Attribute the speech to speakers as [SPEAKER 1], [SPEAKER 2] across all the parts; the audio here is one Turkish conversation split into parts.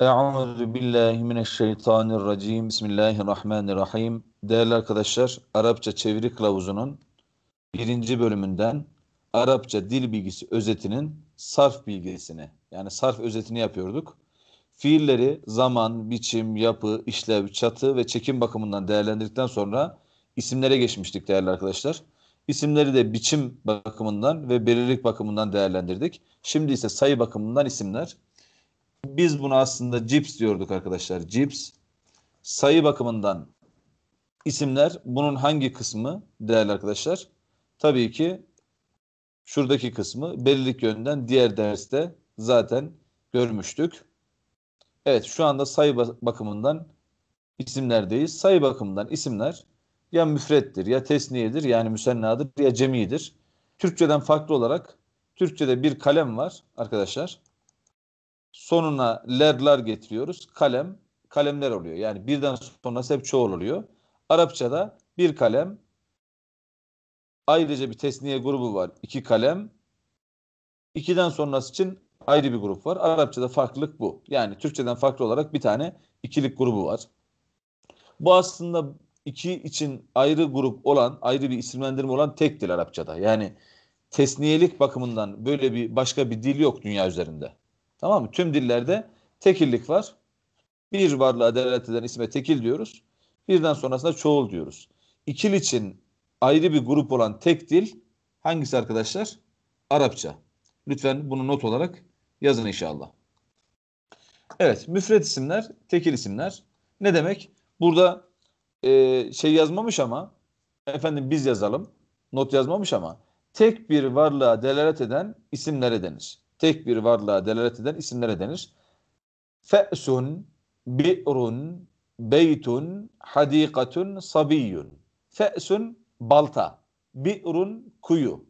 [SPEAKER 1] Euzu billahi mineşşeytanirracim. Bismillahirrahmanirrahim. Değerli arkadaşlar, Arapça çeviri kılavuzunun birinci bölümünden Arapça dil bilgisi özetinin sarf bilgisini yani sarf özetini yapıyorduk. Fiilleri zaman, biçim, yapı, işlev, çatı ve çekim bakımından değerlendirdikten sonra isimlere geçmiştik değerli arkadaşlar. İsimleri de biçim bakımından ve belirlik bakımından değerlendirdik. Şimdi ise sayı bakımından isimler. Biz bunu aslında cips diyorduk arkadaşlar. Cips. Sayı bakımından isimler bunun hangi kısmı değerli arkadaşlar? Tabii ki şuradaki kısmı belirlik yönden diğer derste zaten görmüştük. Evet şu anda sayı bakımından isimlerdeyiz. Sayı bakımından isimler ya müfrettir ya tesniyedir yani müsennadır ya cemidir. Türkçeden farklı olarak Türkçede bir kalem var arkadaşlar. Sonuna lerler getiriyoruz. Kalem, kalemler oluyor. Yani birden sonrası hep çoğul oluyor. Arapçada bir kalem, ayrıca bir tesniye grubu var. İki kalem, ikiden sonrası için ayrı bir grup var. Arapçada farklılık bu. Yani Türkçeden farklı olarak bir tane ikilik grubu var. Bu aslında iki için ayrı grup olan, ayrı bir isimlendirme olan tek dil Arapçada. Yani tesniyelik bakımından böyle bir başka bir dil yok dünya üzerinde. Tamam mı? Tüm dillerde tekillik var. Bir varlığa delalet eden isme tekil diyoruz. Birden sonrasında çoğul diyoruz. İkil için ayrı bir grup olan tek dil hangisi arkadaşlar? Arapça. Lütfen bunu not olarak yazın inşallah. Evet, müfred isimler, tekil isimler. Ne demek? Burada e, şey yazmamış ama efendim biz yazalım. Not yazmamış ama tek bir varlığa delalet eden isimlere denir tek bir varlığa delalet eden isimlere denir. Fe'sun, bi'run, beytun, hadikatun, sabiyyun. Fe'sun balta, bi'run kuyu.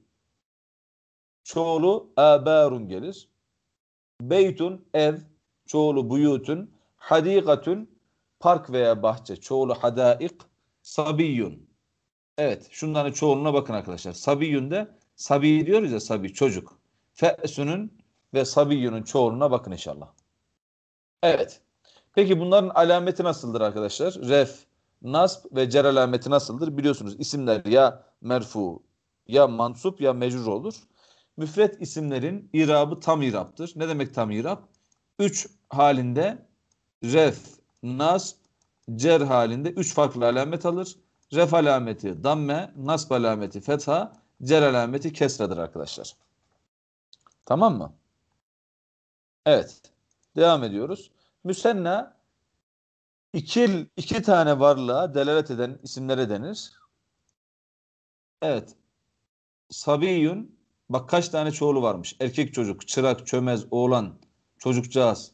[SPEAKER 1] Çoğulu abarun gelir. Beytun ev, çoğulu buyutun, hadikatun park veya bahçe, çoğulu hadaik, sabiyyun. Evet, şunların çoğuluna bakın arkadaşlar. Sabiyyun de sabi diyoruz ya sabi çocuk fe'sünün ve sabiyyunun çoğuluna bakın inşallah. Evet. Peki bunların alameti nasıldır arkadaşlar? Ref, nasb ve cer alameti nasıldır? Biliyorsunuz isimler ya merfu ya mansup ya mecrur olur. Müfret isimlerin irabı tam iraptır. Ne demek tam irap? Üç halinde ref, nasb, cer halinde üç farklı alamet alır. Ref alameti damme, nasb alameti fetha, cer alameti kesredir arkadaşlar. Tamam mı? Evet. Devam ediyoruz. Müsenna iki, iki tane varlığa delalet eden isimlere denir. Evet. Sabiyun bak kaç tane çoğulu varmış. Erkek çocuk, çırak, çömez, oğlan, çocukcağız.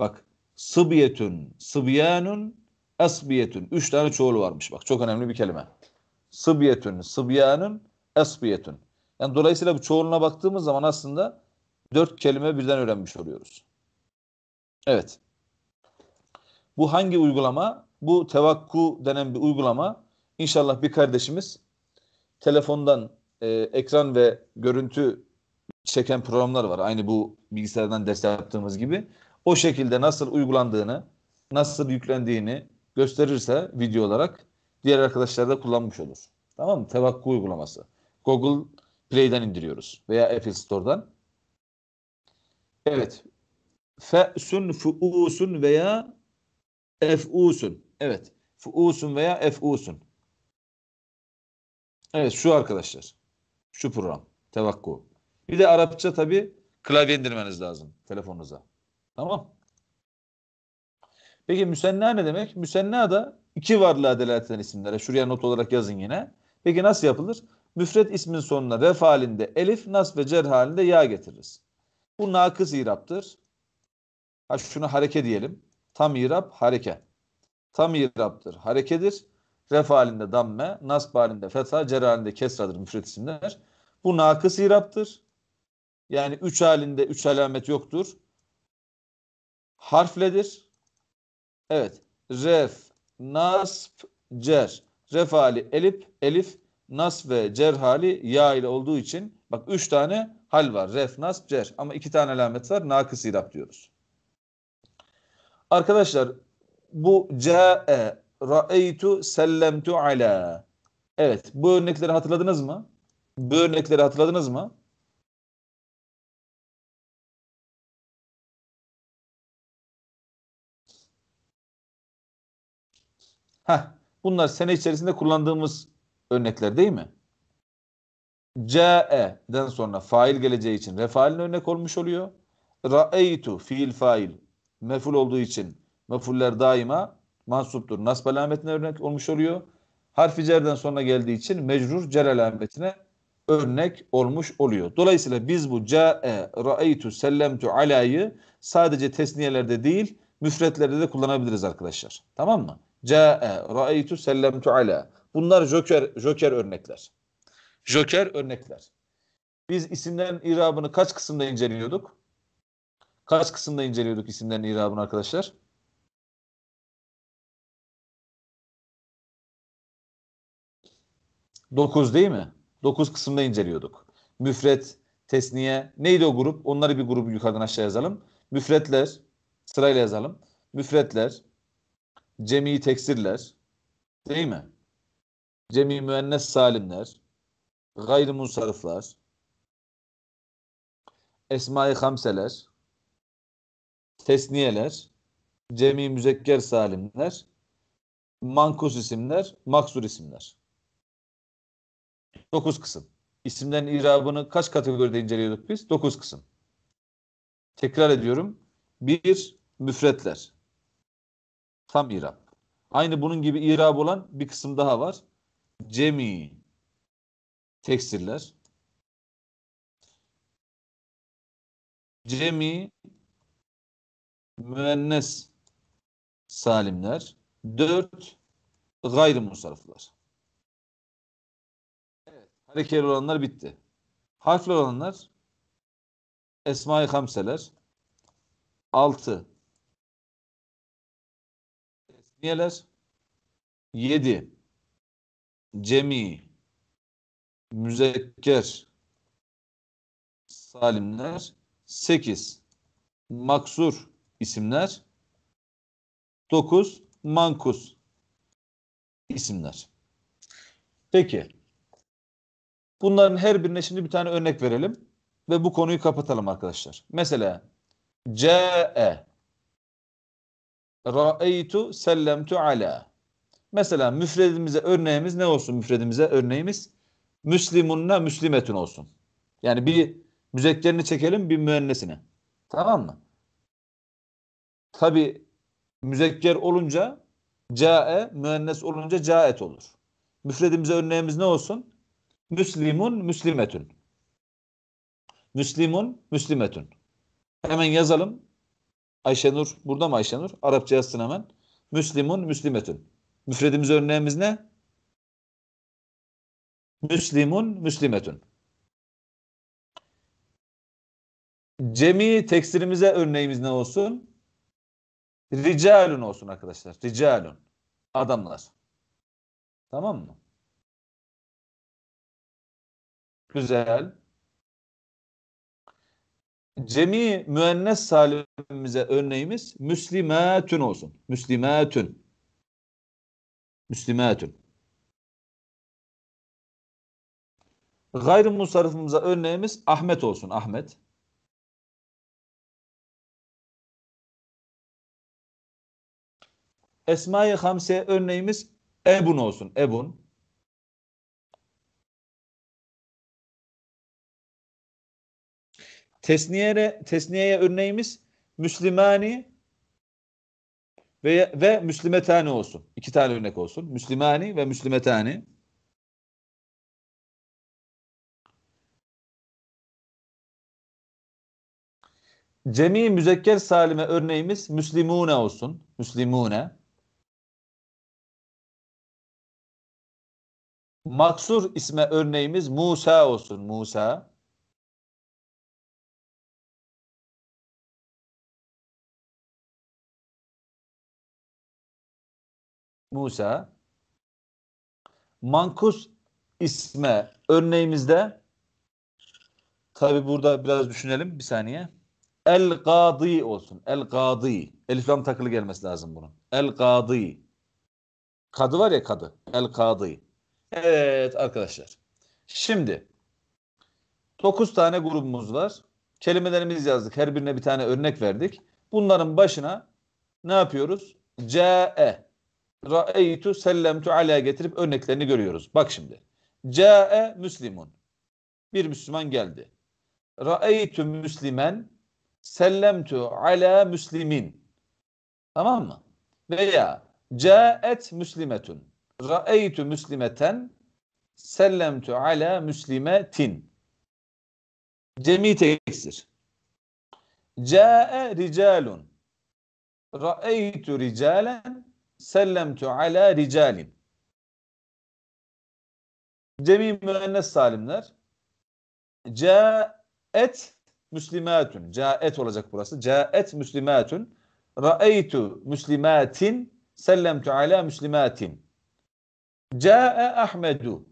[SPEAKER 1] Bak sıbiyetün, sıbyanun, esbiyetün. Üç tane çoğulu varmış. Bak çok önemli bir kelime. Sıbiyetün, sıbyanun, esbiyetün. Yani dolayısıyla bu çoğuluna baktığımız zaman aslında dört kelime birden öğrenmiş oluyoruz. Evet. Bu hangi uygulama? Bu tevakku denen bir uygulama. İnşallah bir kardeşimiz telefondan e, ekran ve görüntü çeken programlar var. Aynı bu bilgisayardan ders yaptığımız gibi. O şekilde nasıl uygulandığını, nasıl yüklendiğini gösterirse video olarak diğer arkadaşlar da kullanmış olur. Tamam mı? Tevakku uygulaması. Google Play'den indiriyoruz veya Apple Store'dan. Evet. Fe'sun, fu'usun veya ef'usun. Evet. Fu'usun veya ef'usun. Evet şu arkadaşlar. Şu program. Tevakku. Bir de Arapça tabi klavye indirmeniz lazım telefonunuza. Tamam. Peki müsenna ne demek? Müsenna da iki varlığa delalet eden isimlere. Şuraya not olarak yazın yine. Peki nasıl yapılır? Müfret ismin sonuna ref halinde elif, nas ve cer halinde ya getiririz. Bu nakız iraptır. Ha şunu hareke diyelim. Tam irap hareke. Tam iraptır. Harekedir. Ref halinde damme, nasb halinde fetha, cer halinde kesradır müfret isimler. Bu nakız iraptır. Yani üç halinde üç alamet yoktur. Harfledir. Evet. Ref, nasb, cer. Ref hali elip elif, nasb ve cer hali ya ile olduğu için bak üç tane hal var. Ref, nas, cer. Ama iki tane alamet var. Nakıs irap diyoruz. Arkadaşlar bu ca'e ra'eytu sellemtu ala. Evet bu örnekleri hatırladınız mı? Bu örnekleri hatırladınız mı? Heh, bunlar sene içerisinde kullandığımız örnekler değil mi? C'e'den sonra fail geleceği için refalin örnek olmuş oluyor. Ra'eytu fiil fail meful olduğu için mefuller daima mansuptur. Nasb alametine örnek olmuş oluyor. Harfi cerden sonra geldiği için mecrur cer alametine örnek olmuş oluyor. Dolayısıyla biz bu ca'e, ra'eytu, sellemtu, alayı sadece tesniyelerde değil müfretlerde de kullanabiliriz arkadaşlar. Tamam mı? Ca'e, ra'eytu, sellemtu, ala. Bunlar joker, joker örnekler. Joker örnekler. Biz isimlerin irabını kaç kısımda inceliyorduk? Kaç kısımda inceliyorduk isimlerin irabını arkadaşlar? Dokuz değil mi? Dokuz kısımda inceliyorduk. Müfret, tesniye, neydi o grup? Onları bir grubu yukarıdan aşağı yazalım. Müfretler, sırayla yazalım. Müfretler, cemi teksirler, değil mi? Cemi müennes salimler, gayrimunsarıflar, esma-i hamseler, tesniyeler, cemi müzekker salimler, mankus isimler, maksur isimler. Dokuz kısım. İsimlerin irabını kaç kategoride inceliyorduk biz? Dokuz kısım. Tekrar ediyorum. Bir, müfretler. Tam irab. Aynı bunun gibi irab olan bir kısım daha var. Cemi, tekstiller. Cemi
[SPEAKER 2] müennes salimler. Dört
[SPEAKER 1] Gayrı gayrimusarifler. Evet, harekeli olanlar bitti. Harfli olanlar Esma-i Hamseler. Altı Tesniyeler. Yedi Cemi müzekker salimler 8 maksur isimler 9 mankus isimler. Peki. Bunların her birine şimdi bir tane örnek verelim ve bu konuyu kapatalım arkadaşlar. Mesela C'e Ra'eytu sellemtu ala. Mesela müfredimize örneğimiz ne olsun müfredimize örneğimiz? müslimunla müslimetün olsun. Yani bir müzekkerini çekelim bir müennesini. Tamam mı? Tabi müzekker olunca cae, müennes olunca caet olur. Müfredimize örneğimiz ne olsun? Müslimun, müslimetün. Müslimun, müslimetün. Hemen yazalım. Ayşenur, burada mı Ayşenur? Arapça yazsın hemen. Müslimun, müslimetün. Müfredimiz örneğimiz ne? Müslimun,
[SPEAKER 2] müslimetun.
[SPEAKER 1] Cemi tekstürümüze örneğimiz ne olsun? Ricalun olsun arkadaşlar. Ricalun.
[SPEAKER 2] Adamlar. Tamam mı?
[SPEAKER 1] Güzel. Cemi müennes salimimize örneğimiz müslimatün olsun. Müslimatün.
[SPEAKER 2] Müslimatün. Gayrı örneğimiz Ahmet olsun. Ahmet. Esma-i Hamse örneğimiz Ebun olsun. Ebun.
[SPEAKER 1] Tesniyeye, tesniyeye örneğimiz Müslümani ve, ve Müslümetani olsun. İki tane örnek olsun. Müslümani ve Müslümetani. Cemi müzekker salime örneğimiz Müslimune olsun. Müslimune. Maksur isme örneğimiz Musa
[SPEAKER 2] olsun. Musa.
[SPEAKER 1] Musa. Mankus isme örneğimizde tabi burada biraz düşünelim bir saniye. El gadi olsun. El gadi. Elif lam takılı gelmesi lazım bunun. El gadi. Kadı var ya kadı. El gadi. Evet arkadaşlar. Şimdi 9 tane grubumuz var. Kelimelerimizi yazdık. Her birine bir tane örnek verdik. Bunların başına ne yapıyoruz? Ca'e. Ra'eytu sellemtu ala getirip örneklerini görüyoruz. Bak şimdi. Ca'e müslimun. Bir Müslüman geldi. Ra'eytu müslimen sellemtu ala müslimin. Tamam mı? Veya caet müslimetun. Ra'eytu müslimeten sellemtu ala müslimetin. Cemi teksir. Cae ricalun. Ra'eytu ricalen sellemtu ala ricalin. Cemi müennes salimler. Caet müslimatun. Caet olacak burası. Caet müslimatun. Ra'eytu müslimatin sellemtu ala müslimatin. Ca'e Ahmedu.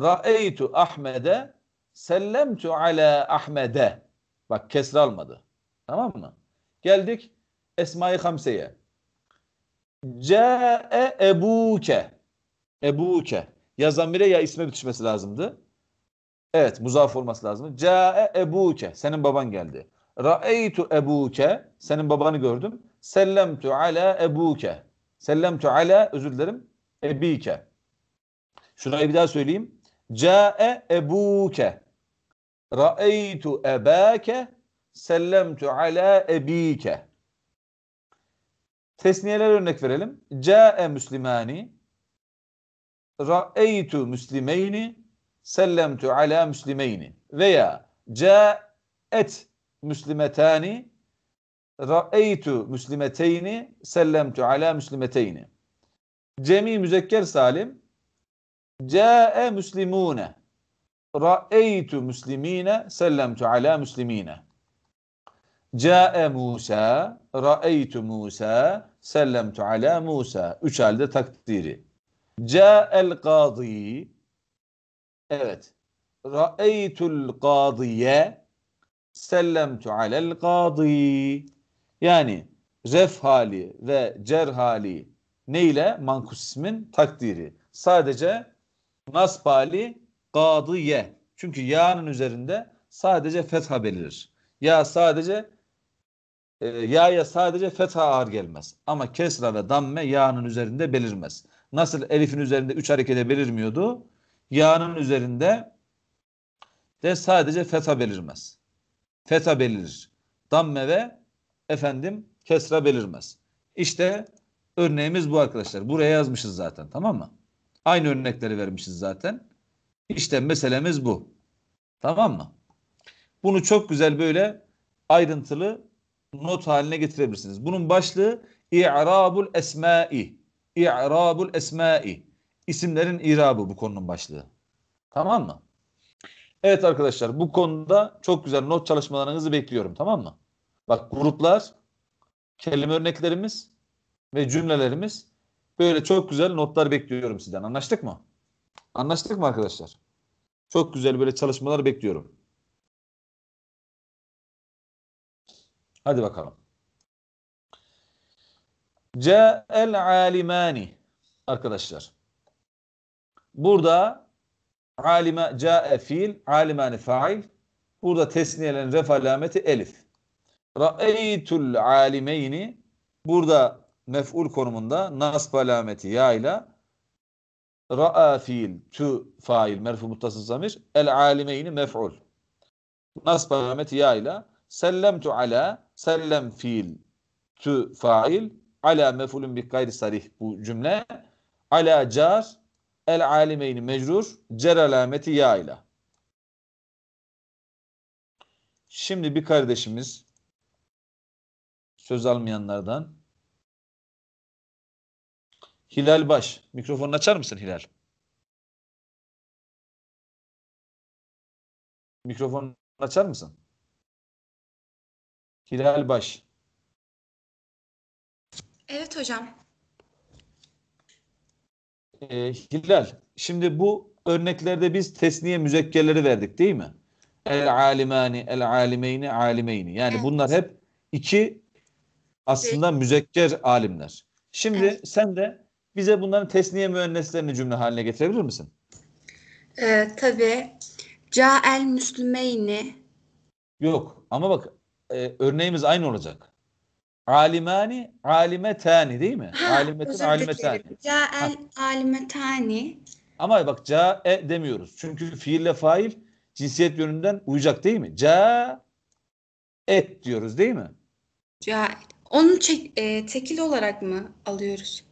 [SPEAKER 1] Ra'eytu Ahmede sellemtu ala Ahmede. Bak kesre almadı. Tamam mı? Geldik Esma-i Hamse'ye. Ca'e Ebuke. Ebuke. Ya zamire ya isme bitişmesi lazımdı. Evet muzaf olması lazım. Ca'e ebuke. Senin baban geldi. Ra'eytu ebuke. Senin babanı gördüm. Sellemtu ala ebuke. Sellemtu ala özür dilerim. Ebike. Şurayı bir daha söyleyeyim. Ca'e ebuke. Ra'eytu ebake. Sellemtu ala ebike. Tesniyeler örnek verelim. Ca'e müslimani. Ra'eytu müslimeyni sellemtu ala müslimeyni veya caet müslimetani ra'eytu müslimeteyni sellemtu ala müslimeteyni cemi müzekker salim cae müslimune ra'eytu müslimine sellemtu ala müslimine Câe Musa, ra'eytu Musa, sellemtu ala Musa. Üç halde takdiri. el gâdî, Evet. Ra'eytul kadiye sellemtu alel kadi. Yani ref hali ve cer hali neyle? Mankus ismin takdiri. Sadece nasb hali kadiye. Çünkü ya'nın üzerinde sadece fetha belirir. Ya sadece e, ya ya sadece fetha ağır gelmez. Ama kesra ve damme ya'nın üzerinde belirmez. Nasıl elifin üzerinde üç harekete belirmiyordu? Ya'nın üzerinde de sadece fetha belirmez. Fetha belirir. Damme ve efendim kesra belirmez. İşte örneğimiz bu arkadaşlar. Buraya yazmışız zaten tamam mı? Aynı örnekleri vermişiz zaten. İşte meselemiz bu. Tamam mı? Bunu çok güzel böyle ayrıntılı not haline getirebilirsiniz. Bunun başlığı İ'rabul esma'i. İ'rabul esma'i isimlerin irabı bu konunun başlığı. Tamam mı? Evet arkadaşlar bu konuda çok güzel not çalışmalarınızı bekliyorum tamam mı? Bak gruplar, kelime örneklerimiz ve cümlelerimiz böyle çok güzel notlar bekliyorum sizden. Anlaştık mı? Anlaştık mı arkadaşlar? Çok güzel böyle çalışmalar bekliyorum. Hadi bakalım. Ca'el alimani arkadaşlar. Burada alime ca'e fiil, alimani fail. Burada tesniyelen ref alameti elif. Ra'eytul alimeyni burada mef'ul konumunda nasb alameti ya ile ra'a fiil, tu fail, merfu muttasıl zamir, el alimeyni mef'ul. Nasb alameti ya ile sellemtu ala, sellem fiil, tu fail, ala mef'ulun bi gayri sarih bu cümle. Ala car, el alimeyni mecrur cer alameti ya ile. Şimdi bir kardeşimiz
[SPEAKER 2] söz almayanlardan Hilal Baş. Mikrofonu açar mısın Hilal? Mikrofonu açar mısın? Hilal Baş. Evet hocam.
[SPEAKER 1] E, Hilal, şimdi bu örneklerde biz tesniye müzekkerleri verdik değil mi? El alimani, el alimeyni, alimeyni. Yani evet. bunlar hep iki aslında evet. müzekker alimler. Şimdi evet. sen de bize bunların tesniye müenneslerini cümle haline getirebilir misin?
[SPEAKER 3] Ee, tabii. el müslümeyni.
[SPEAKER 1] Yok ama bak e, örneğimiz aynı olacak. Alimani, alimetani değil mi? Ha, Alimetin, alimetani.
[SPEAKER 3] Ca'el alimetani.
[SPEAKER 1] Ama bak ca'e demiyoruz. Çünkü fiille fail cinsiyet yönünden uyacak değil mi? Ca et diyoruz değil mi?
[SPEAKER 3] Ca'el. Onu çek, e, tekil olarak mı alıyoruz?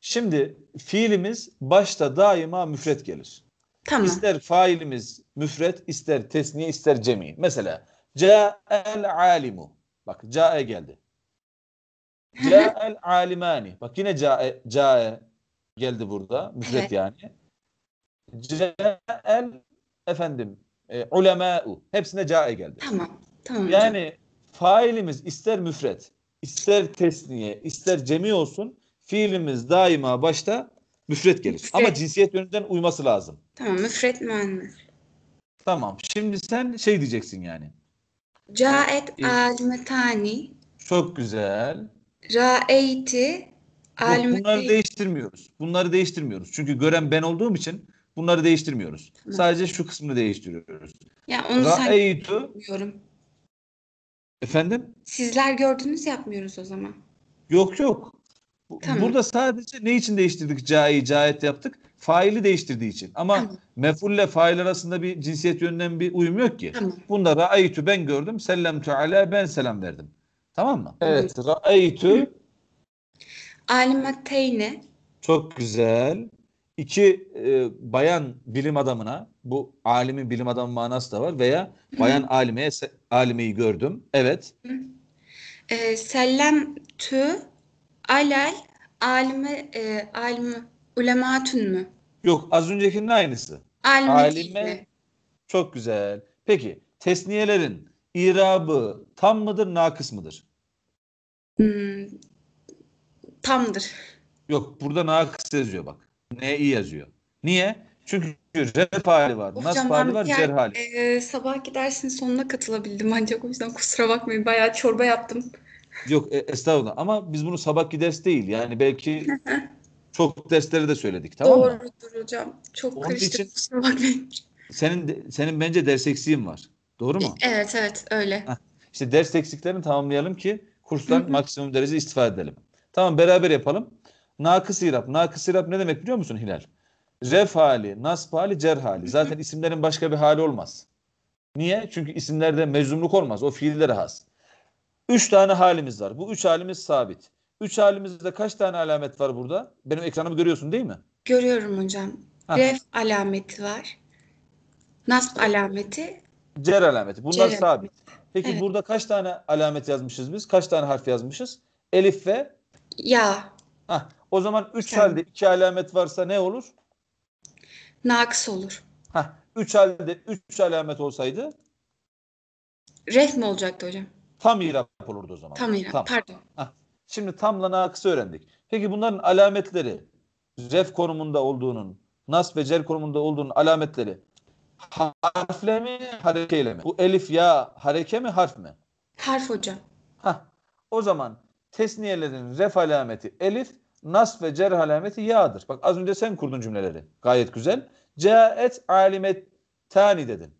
[SPEAKER 1] Şimdi fiilimiz başta daima müfret gelir. Tamam. İster failimiz müfret, ister tesniye, ister cemi. Mesela ca'el alimu. Bak ca'e geldi. Ca'el alimani. Bak yine ca'e, ca'e geldi burada. Müfret yani. Ca'el efendim e, ulema'u. Hepsine ca'e geldi. Tamam. tamam yani hocam. failimiz ister müfret, ister tesniye, ister cemi olsun fiilimiz daima başta müfret gelir. Müfret. Ama cinsiyet yönünden uyması lazım.
[SPEAKER 3] Tamam müfret mühendis.
[SPEAKER 1] Tamam. Şimdi sen şey diyeceksin yani.
[SPEAKER 3] Caet e, alimetani.
[SPEAKER 1] Çok güzel.
[SPEAKER 3] Ra'eyti
[SPEAKER 1] al Yok, bunları değiştirmiyoruz. Bunları değiştirmiyoruz. Çünkü gören ben olduğum için bunları değiştirmiyoruz. Tamam. Sadece şu kısmını değiştiriyoruz.
[SPEAKER 2] Ya onu sen diyorum.
[SPEAKER 1] Efendim?
[SPEAKER 3] Sizler gördünüz yapmıyoruz o zaman.
[SPEAKER 1] Yok yok. Tamam. Burada sadece ne için değiştirdik? Cai, caet yaptık. Faili değiştirdiği için. Ama tamam. mefulle fail arasında bir cinsiyet yönünden bir uyum yok ki. Tamam. Bunda ra'aytu ben gördüm. Sellemtu ala ben selam verdim. Tamam mı? Evet. Ra'eytü.
[SPEAKER 3] Alimateyni.
[SPEAKER 1] Çok güzel. İki e, bayan bilim adamına bu alimin bilim adamı manası da var veya bayan Hı. alimeye alimeyi gördüm. Evet.
[SPEAKER 3] E, sellem tü alel alime e, alim ulematun mu?
[SPEAKER 1] Yok az öncekinin aynısı. Alime, alime çok güzel. Peki tesniyelerin irabı tam mıdır nakıs mıdır? Hmm, tamdır. Yok burada nakıs yazıyor bak. Ne iyi yazıyor. Niye? Çünkü rep hali var. Hocam, Nasıl hali var? Yani, cer hali.
[SPEAKER 3] E, sabahki dersin sonuna katılabildim ancak o yüzden kusura bakmayın. Bayağı çorba yaptım.
[SPEAKER 1] Yok e, estağfurullah ama biz bunu sabahki ders değil. Yani belki çok dersleri de söyledik tamam Doğru mı?
[SPEAKER 3] Doğrudur hocam. Çok Onun karıştı için kusura bakmayın.
[SPEAKER 1] Senin, senin bence ders eksiğin var. Doğru mu?
[SPEAKER 2] Evet evet öyle.
[SPEAKER 1] Heh. İşte ders eksiklerini tamamlayalım ki Kurstan Hı-hı. maksimum derece istifade edelim. Tamam beraber yapalım. Nakıs irap. Nakıs irap ne demek biliyor musun Hilal? Ref hali, nasp hali, cer hali. Zaten isimlerin başka bir hali olmaz. Niye? Çünkü isimlerde meczumluk olmaz. O fiillere has. Üç tane halimiz var. Bu üç halimiz sabit. Üç halimizde kaç tane alamet var burada? Benim ekranımı görüyorsun değil mi?
[SPEAKER 3] Görüyorum hocam. Ha. Ref alameti var. Nasp alameti.
[SPEAKER 1] Cer alameti. Bunlar Cer sabit. Alameti. Peki evet. burada kaç tane alamet yazmışız biz? Kaç tane harf yazmışız? Elif ve? Ya. Hah, o zaman üç yani. halde iki alamet varsa ne olur?
[SPEAKER 3] Nakıs olur. Hah,
[SPEAKER 1] üç halde üç alamet olsaydı? mi olacaktı hocam. Tam irap olurdu o zaman. Tam irap tam. pardon. Hah, şimdi tamla nakısı öğrendik. Peki bunların alametleri ref konumunda olduğunun, nas ve cer konumunda olduğunun alametleri harfle mi harekeyle mi? Bu elif ya hareke mi harf mi? Harf hocam. Ha, O zaman tesniyelerin ref alameti elif, nas ve cer alameti ya'dır. Bak az önce sen kurdun cümleleri. Gayet güzel. Caet alimet tani dedin.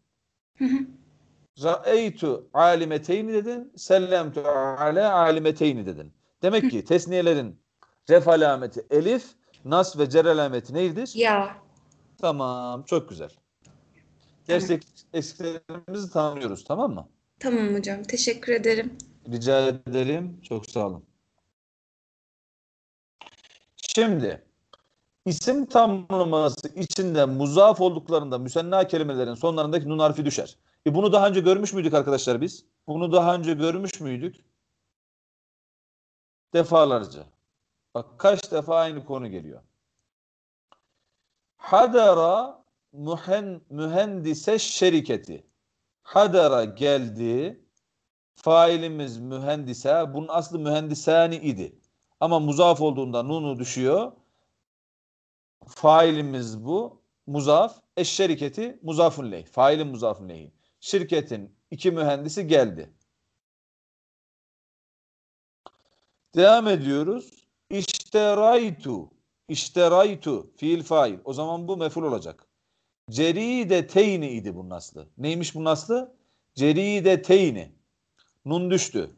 [SPEAKER 1] Ra'eytu alimeteyni dedin. Sellemtu ala alimeteyni dedin. Demek ki tesniyelerin ref alameti elif, nas ve cer alameti neydir? Ya. Tamam çok güzel. Gerçek eksiklerimizi tanıyoruz tamam mı?
[SPEAKER 3] Tamam hocam. Teşekkür ederim.
[SPEAKER 1] Rica ederim. Çok sağ olun. Şimdi isim tamlaması içinde muzaf olduklarında müsenna kelimelerin sonlarındaki nun harfi düşer. E bunu daha önce görmüş müydük arkadaşlar biz? Bunu daha önce görmüş müydük? Defalarca. Bak kaç defa aynı konu geliyor. Hadara mühen, mühendise şirketi. Hadara geldi. Failimiz mühendise. Bunun aslı mühendisani idi. Ama muzaf olduğunda nunu düşüyor. Failimiz bu. Muzaf. Eş şirketi muzafun leyh. Failin muzafun leyhi. Şirketin iki mühendisi geldi. Devam ediyoruz. İşteraytu. İşteraytu. Fiil fail. O zaman bu meful olacak. Ceride teyni idi bunun aslı. Neymiş bunun aslı? Ceride teyni. Nun düştü.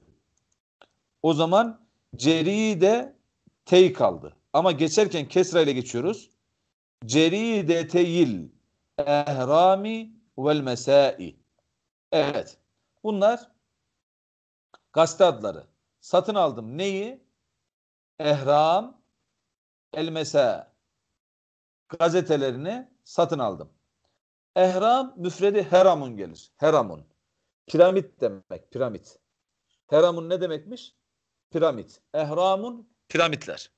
[SPEAKER 1] O zaman ceride tey kaldı. Ama geçerken kesra ile geçiyoruz. Ceride teyil ehrami vel mesai. Evet. Bunlar gazete adları. Satın aldım neyi? Ehram el mesa gazetelerini satın aldım. Ehram müfredi heramun gelir. Heramun. Piramit demek. Piramit. Heramun ne demekmiş? Piramit. Ehramun piramitler.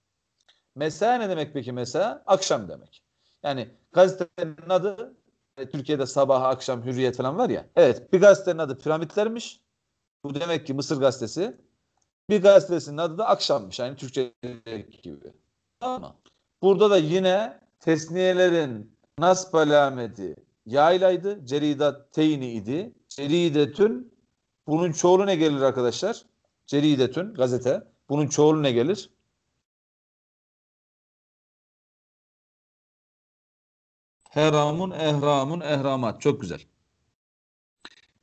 [SPEAKER 1] Mesa ne demek peki mesa? Akşam demek. Yani gazetenin adı e, Türkiye'de sabah akşam hürriyet falan var ya. Evet bir gazetenin adı piramitlermiş. Bu demek ki Mısır gazetesi. Bir gazetesinin adı da akşammış. Yani Türkçe gibi. Ama Burada da yine tesniyelerin nasb alameti yaylaydı. Cerida teyni idi. Ceridetün bunun çoğulu ne gelir arkadaşlar? Ceridetün gazete. Bunun çoğulu ne gelir? Heramun, ehramun, ehramat. Çok güzel.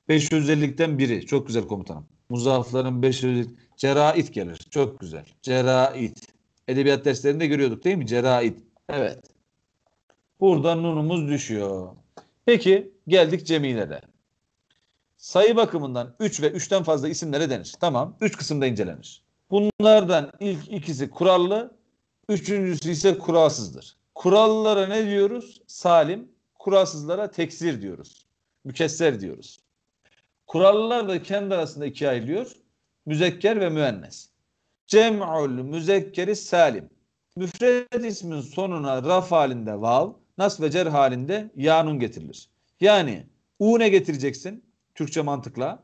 [SPEAKER 1] 550'likten biri. Çok güzel komutanım. Muzaffer'in 500 cerahit gelir. Çok güzel. Cerahit. Edebiyat derslerinde görüyorduk değil mi? Cerahit. Evet. Burada nunumuz düşüyor. Peki geldik Cemile'de. Sayı bakımından 3 ve 3'ten fazla isimlere denir. Tamam 3 kısımda incelenir. Bunlardan ilk ikisi kurallı, üçüncüsü ise kuralsızdır. Kurallara ne diyoruz? Salim, kuralsızlara teksir diyoruz. Mükesser diyoruz. Kurallılar da kendi arasında ikiye ayrılıyor. Müzekker ve müennes. Cem'ul müzekkeri salim. Müfred ismin sonuna raf halinde vav, nas ve cer halinde yanun getirilir. Yani une getireceksin Türkçe mantıkla.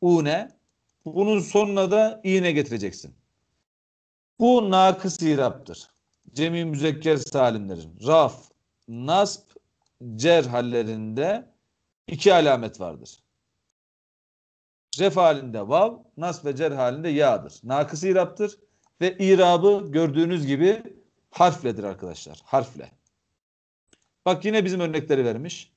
[SPEAKER 1] Une. Bunun sonuna da iğne getireceksin. Bu nakıs iraptır. Cemi müzekker salimlerin. Raf, nasp, cer hallerinde iki alamet vardır. Ref halinde vav, nas ve cer halinde ya'dır. Nakıs iraptır ve irabı gördüğünüz gibi harfledir arkadaşlar. Harfle. Bak yine bizim örnekleri vermiş.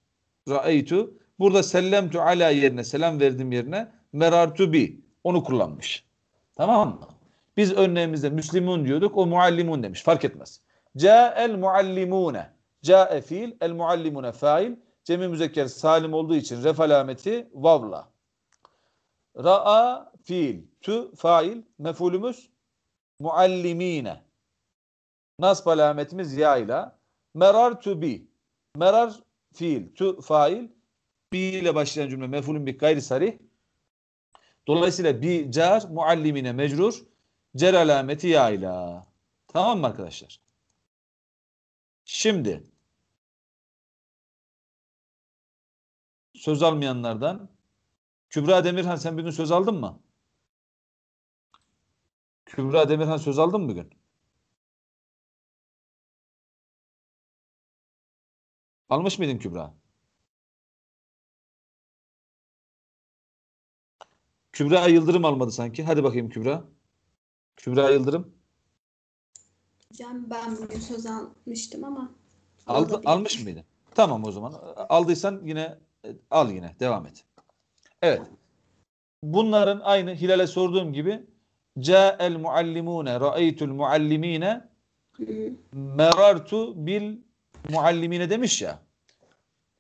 [SPEAKER 1] Ra'eytu. Burada sellemtu ala yerine, selam verdim yerine merartu bi. Onu kullanmış. Tamam mı? Biz örneğimizde Müslümun diyorduk. O muallimun demiş. Fark etmez. Ca'el muallimune. Ca'e fiil. El muallimune fail. Cemi müzekker salim olduğu için ref alameti vavla. Ra'a fiil. Tü fail. Mefulümüz muallimine. Nasb alametimiz ya ile. Merartu bi. Merar fiil. tü fail. Bi ile başlayan cümle mefulun bi gayri sarih. Dolayısıyla bi car muallimine mecrur. Cer alameti ya ila. Tamam mı arkadaşlar? Şimdi söz almayanlardan Kübra Demirhan sen bugün söz aldın mı? Kübra Demirhan söz aldın mı bugün?
[SPEAKER 2] Almış mıydın Kübra? Kübra Yıldırım almadı sanki. Hadi
[SPEAKER 1] bakayım Kübra. Kübra Yıldırım.
[SPEAKER 2] Hocam ben bugün söz
[SPEAKER 3] almıştım ama.
[SPEAKER 1] Aldı, almış mıydın? Tamam o zaman. Aldıysan yine e, al yine. Devam et. Evet. Bunların aynı Hilal'e sorduğum gibi Ca'el muallimune ra'eytul muallimine merartu bil muallimine demiş ya.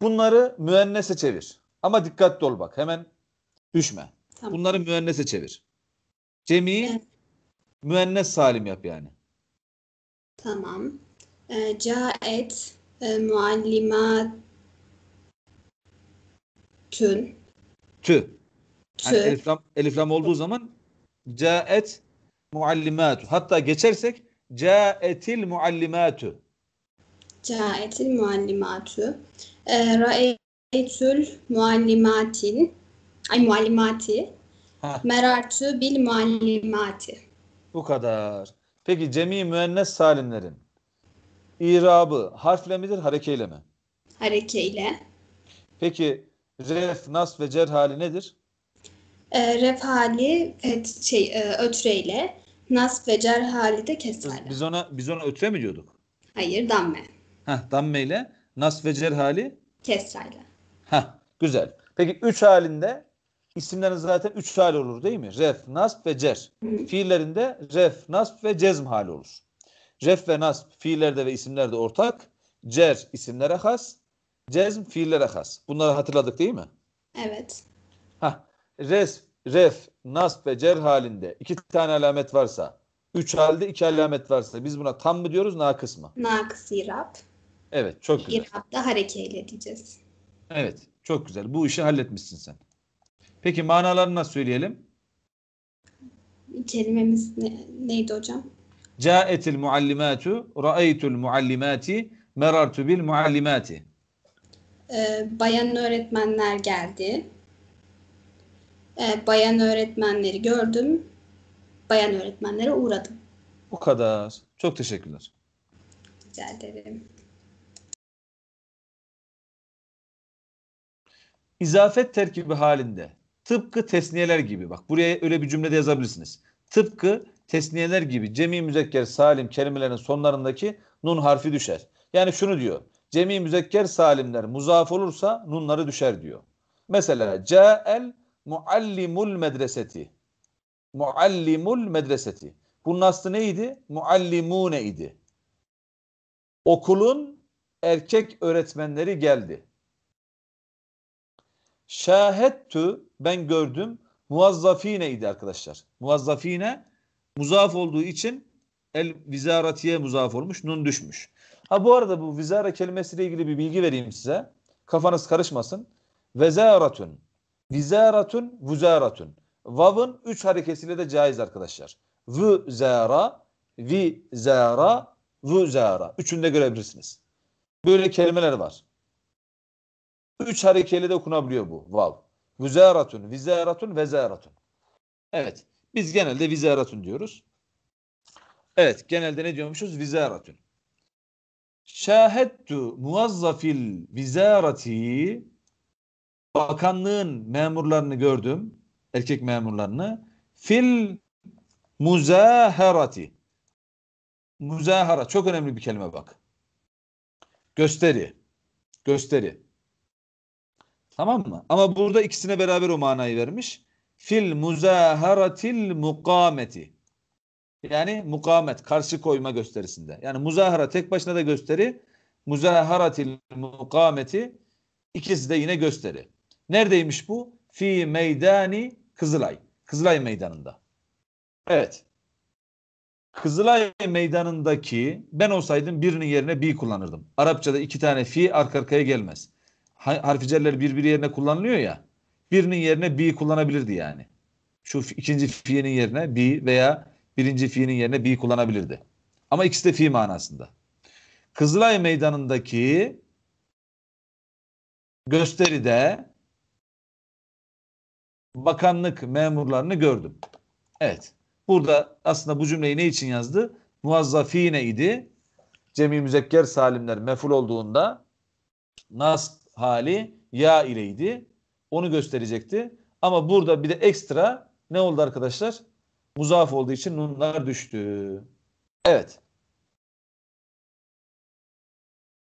[SPEAKER 1] Bunları müennese çevir. Ama dikkatli ol bak hemen düşme. Tamam. Bunları müennese çevir. Cemi'yi evet. müennes salim yap yani.
[SPEAKER 3] Tamam. E, caet e, muallimatün
[SPEAKER 1] tü. tü. Yani eliflam, eliflam olduğu zaman caet muallimatu. Hatta geçersek caetil muallimatu
[SPEAKER 3] caetil muallimatu e, eh, ra'eytül muallimatin ay muallimati Heh. bil muallimati
[SPEAKER 1] bu kadar. Peki cemi müennes salimlerin irabı harfle midir harekeyle mi?
[SPEAKER 3] Harekeyle.
[SPEAKER 1] Peki ref, nas ve cer hali nedir?
[SPEAKER 3] E, ref hali et, şey e, ötreyle, nas ve cer hali de kesreyle.
[SPEAKER 1] Biz ona biz ona ötre mi diyorduk?
[SPEAKER 3] Hayır, damme.
[SPEAKER 1] Heh, dammeyle. Nas ve cer hali? Kesrayla. Heh, güzel. Peki üç halinde isimlerin zaten üç hal olur değil mi? Ref, nasb ve cer. Fiillerinde ref, nasb ve cezm hali olur. Ref ve nasb fiillerde ve isimlerde ortak. Cer isimlere has. Cezm fiillere has. Bunları hatırladık değil mi? Evet. Ha res, ref, nasb ve cer halinde iki tane alamet varsa, üç halde iki alamet varsa biz buna tam mı diyoruz, nakıs mı?
[SPEAKER 3] Nakıs irab.
[SPEAKER 1] Evet çok güzel.
[SPEAKER 3] İrab'da harekeyle diyeceğiz.
[SPEAKER 1] Evet çok güzel. Bu işi halletmişsin sen. Peki manalarını nasıl söyleyelim?
[SPEAKER 3] Kelimemiz ne, neydi hocam?
[SPEAKER 1] Caetil muallimatu, ra'eytul muallimati, merartu bil muallimati.
[SPEAKER 3] Ee, bayan öğretmenler geldi. Ee, bayan öğretmenleri gördüm.
[SPEAKER 2] Bayan öğretmenlere uğradım.
[SPEAKER 1] Bu kadar. Çok teşekkürler.
[SPEAKER 2] Rica ederim.
[SPEAKER 1] izafet terkibi halinde tıpkı tesniyeler gibi bak buraya öyle bir cümlede yazabilirsiniz. Tıpkı tesniyeler gibi cemi müzekker salim kelimelerin sonlarındaki nun harfi düşer. Yani şunu diyor. Cemi müzekker salimler muzaf olursa nunları düşer diyor. Mesela cael muallimul medreseti. Muallimul medreseti. Bu aslı neydi? Muallimune idi. Okulun erkek öğretmenleri geldi. Şahettü ben gördüm. Muvazzafine idi arkadaşlar. muazzafine muzaf olduğu için el vizaratiye muzaf olmuş. Nun düşmüş. Ha bu arada bu vizara kelimesiyle ilgili bir bilgi vereyim size. Kafanız karışmasın. Vezaratun. Vizaratun, vuzaratun. Vav'ın üç harekesiyle de caiz arkadaşlar. Vüzara, vizara, vüzara. Üçünü de görebilirsiniz. Böyle kelimeler var. Üç harekeli de okunabiliyor bu vav. Vüzeratun, vizeratun, vezeratun. Evet. Biz genelde vizeratun diyoruz. Evet. Genelde ne diyormuşuz? Vizeratun. Şahettu muazzafil vizarati bakanlığın memurlarını gördüm. Erkek memurlarını. Fil muzaharati. Muzahara çok önemli bir kelime bak. Gösteri. Gösteri. Tamam mı? Ama burada ikisine beraber o manayı vermiş. Fil muzaharatil mukameti. Yani mukamet, karşı koyma gösterisinde. Yani muzahara tek başına da gösteri. Muzaharatil mukameti ikisi de yine gösteri. Neredeymiş bu? Fi meydani Kızılay. Kızılay meydanında. Evet. Kızılay meydanındaki ben olsaydım birinin yerine bi kullanırdım. Arapçada iki tane fi arka arkaya gelmez harficeller birbiri yerine kullanılıyor ya. Birinin yerine bi kullanabilirdi yani. Şu ikinci fiilin yerine bi veya birinci fiilin yerine bi kullanabilirdi. Ama ikisi de fi manasında. Kızılay Meydanı'ndaki gösteride bakanlık memurlarını gördüm. Evet. Burada aslında bu cümleyi ne için yazdı? Muazzafine idi. Cemi müzekker salimler meful olduğunda nas hali ya ileydi. Onu gösterecekti. Ama burada bir de ekstra ne oldu arkadaşlar? Muzaf olduğu için nunlar düştü. Evet.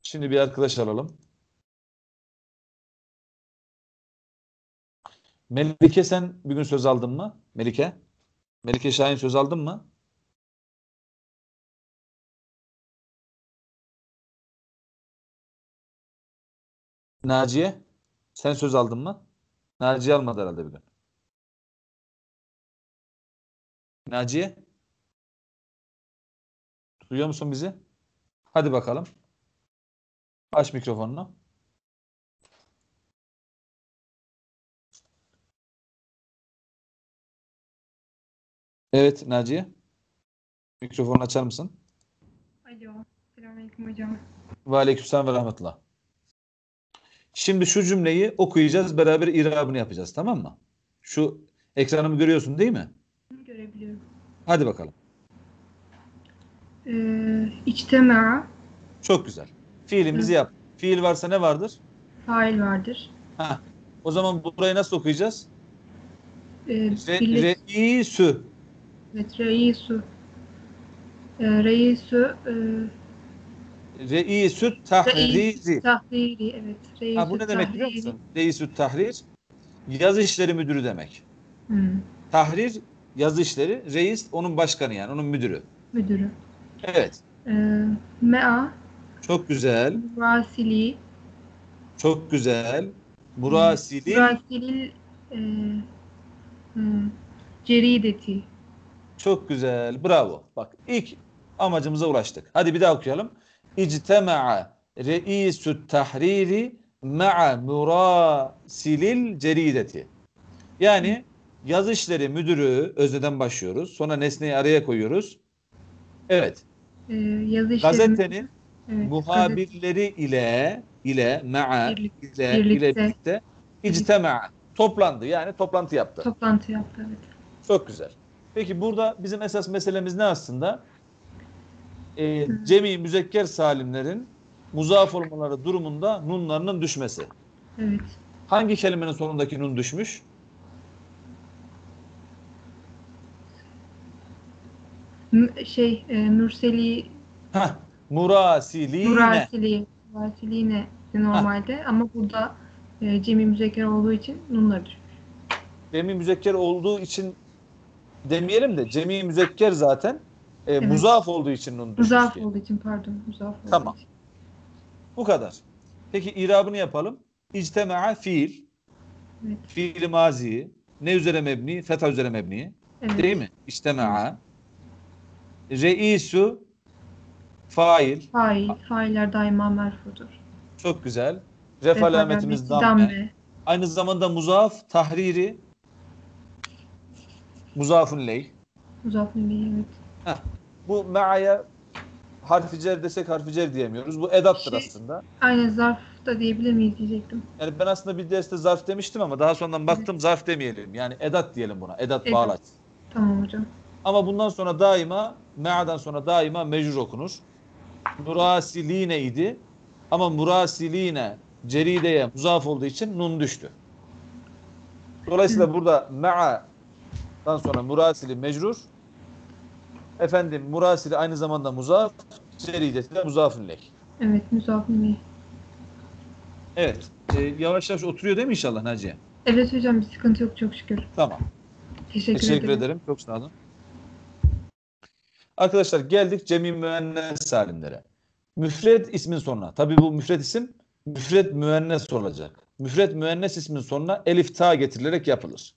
[SPEAKER 2] Şimdi bir arkadaş alalım. Melike sen bir gün söz aldın mı? Melike? Melike Şahin söz aldın mı? Naciye sen söz aldın mı? Naciye almadı herhalde bugün. Naciye? Duyuyor musun bizi? Hadi bakalım. Aç mikrofonunu.
[SPEAKER 1] Evet Naciye. Mikrofonu açar mısın?
[SPEAKER 2] Alo. Selamünaleyküm
[SPEAKER 3] hocam.
[SPEAKER 1] Ve aleykümselam ve rahmetullah. Şimdi şu cümleyi okuyacağız. Beraber irabını yapacağız. Tamam mı? Şu ekranımı görüyorsun değil mi? Görebiliyorum. Hadi bakalım.
[SPEAKER 3] Ee, İçtema.
[SPEAKER 1] Çok güzel. Fiilimizi yap. Fiil varsa ne vardır?
[SPEAKER 3] Fail vardır.
[SPEAKER 1] Ha. O zaman burayı nasıl okuyacağız?
[SPEAKER 3] Ee, Re, bile...
[SPEAKER 1] reisü.
[SPEAKER 3] Evet reisü. Ee, reisü. E
[SPEAKER 1] Reisü Tahriri.
[SPEAKER 3] Tahriri evet. Reisü ha, bu ne demek biliyor
[SPEAKER 1] musun? Reisü Tahrir yazı işleri müdürü demek. Hı. Hmm. Tahrir yazı işleri, reis onun başkanı yani onun müdürü. Müdürü. Evet.
[SPEAKER 3] Ee, Mea.
[SPEAKER 1] Çok güzel.
[SPEAKER 3] Murasili.
[SPEAKER 1] Çok güzel. Hmm. Murasili.
[SPEAKER 3] Murasilil e, e, cerideti.
[SPEAKER 1] Çok güzel. Bravo. Bak ilk amacımıza ulaştık. Hadi bir daha okuyalım. İctema'a reisü tahriri ma'a murasilil cerideti. Yani yazı müdürü özneden başlıyoruz. Sonra nesneyi araya koyuyoruz. Evet.
[SPEAKER 2] Ee, gazetenin evet, muhabirleri
[SPEAKER 1] gazete. ile ile ma'a ile birlikte, ile birlikte ictema'a toplandı. Yani toplantı yaptı.
[SPEAKER 3] Toplantı yaptı evet.
[SPEAKER 1] Çok güzel. Peki burada bizim esas meselemiz ne aslında? e, cemi müzekker salimlerin muzaf olmaları durumunda nunlarının düşmesi. Evet. Hangi kelimenin sonundaki nun düşmüş?
[SPEAKER 3] M şey, e, mürseli
[SPEAKER 1] Heh, murasiline. Murasili,
[SPEAKER 3] murasiline normalde Heh. ama burada e, cemi müzekker olduğu için nunlar düşmüş.
[SPEAKER 1] Cemi müzekker olduğu için demeyelim de cemi müzekker zaten e, evet. Muzaaf olduğu için nun düşmüş.
[SPEAKER 3] Muzaaf olduğu için pardon. Muzaaf olduğu tamam.
[SPEAKER 1] Bu kadar. Peki irabını yapalım. İctema'a fiil. Evet. Fiil mazi. Ne üzere mebni? Fetha üzere mebni. Evet. Değil mi? İctema'a. Reisu fail. Fail.
[SPEAKER 3] Failler daima merfudur.
[SPEAKER 1] Çok güzel. Ref alametimiz damme. damme. Aynı zamanda muzaaf tahriri. Muzaafun ley.
[SPEAKER 3] Muzaafun ley evet.
[SPEAKER 1] Heh. Bu ma'aya harficer desek harficer diyemiyoruz. Bu edattır şey, aslında.
[SPEAKER 3] Aynen zarf da diyebilir miyiz diyecektim.
[SPEAKER 1] Yani ben aslında bir derste zarf demiştim ama daha sonradan baktım zarf demeyelim. Yani edat diyelim buna. Edat, edat. bağlaç. Tamam hocam. Ama bundan sonra daima me'adan sonra daima mecrur okunur. Murasiline idi. Ama murasiline cerideye muzaf olduğu için nun düştü. Dolayısıyla burada ma'a'dan sonra murasili mecrur Efendim murasili aynı zamanda muzaf, seridesi de muzafın leh.
[SPEAKER 3] Evet, muzafın leh.
[SPEAKER 1] Evet. E, yavaş yavaş oturuyor değil mi inşallah Naciye?
[SPEAKER 3] Evet hocam bir sıkıntı yok çok şükür. Tamam. Teşekkür, Teşekkür ederim.
[SPEAKER 1] ederim. Çok sağ olun. Arkadaşlar geldik cemi müennes salimlere. Müfred ismin sonuna. Tabii bu müfred isim müfred müennes olacak. Müfred müennes ismin sonuna elif ta getirilerek yapılır.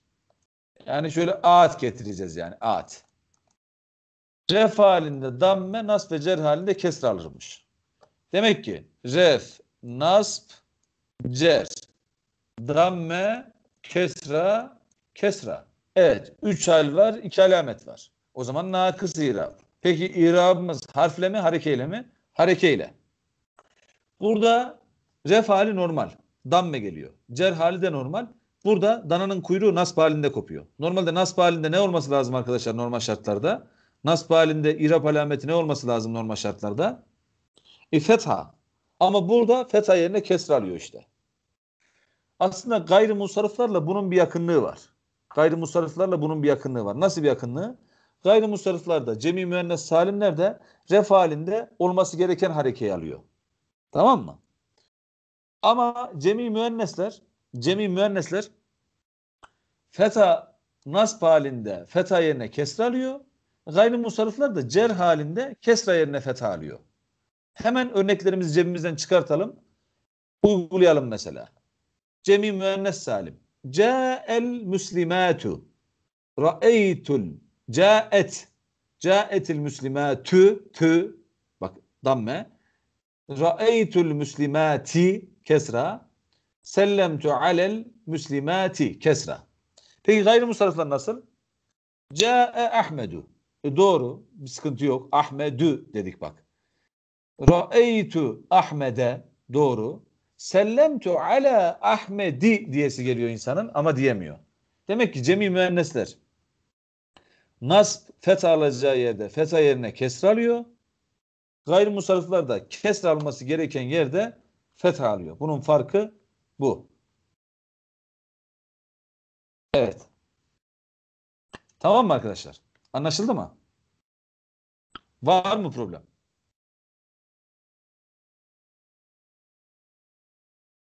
[SPEAKER 1] Yani şöyle at getireceğiz yani at. Ref halinde damme, nasp ve cer halinde kesre alırmış. Demek ki ref, nasp, cer, damme, kesra, kesra. Evet, üç hal var, iki alamet var. O zaman nakıs irab. Peki irabımız harfle mi, harekeyle mi? Harekeyle. Burada ref hali normal. Damme geliyor. Cer hali de normal. Burada dananın kuyruğu nasp halinde kopuyor. Normalde nasp halinde ne olması lazım arkadaşlar normal şartlarda? Nasb halinde irap alameti ne olması lazım normal şartlarda? E fetha. Ama burada fetha yerine kesra alıyor işte. Aslında gayri bunun bir yakınlığı var. Gayri bunun bir yakınlığı var. Nasıl bir yakınlığı? Gayri musarıflarda cemi müennes salimler de ref halinde olması gereken harekeyi alıyor. Tamam mı? Ama cemi müennesler cemi müennesler feta nasb halinde feta yerine kesra alıyor. Gayrimusarrıflar da cer halinde kesra yerine fetha alıyor. Hemen örneklerimizi cebimizden çıkartalım. Uygulayalım mesela. Cemi müennes salim. Ca'el müslimatu. Ra'eytul. Ca'et. Ca'etil müslimatu. Tü. Bak damme. Ra'eytul müslimati. Kesra. Sellemtu alel müslimati. Kesra. Peki gayrimusarrıflar nasıl? Ca'e Ahmedu. E doğru. Bir sıkıntı yok. Ahmedü dedik bak. Ra'eytu Ahmed'e doğru. Sellemtu ala Ahmedi diyesi geliyor insanın ama diyemiyor. Demek ki cemi müennesler nasb fetha alacağı yerde fetha yerine kesra alıyor. Gayrimusarrıflar da kesra alması gereken yerde fetha alıyor. Bunun farkı bu. Evet. Tamam mı arkadaşlar?
[SPEAKER 2] Anlaşıldı mı? Var mı problem?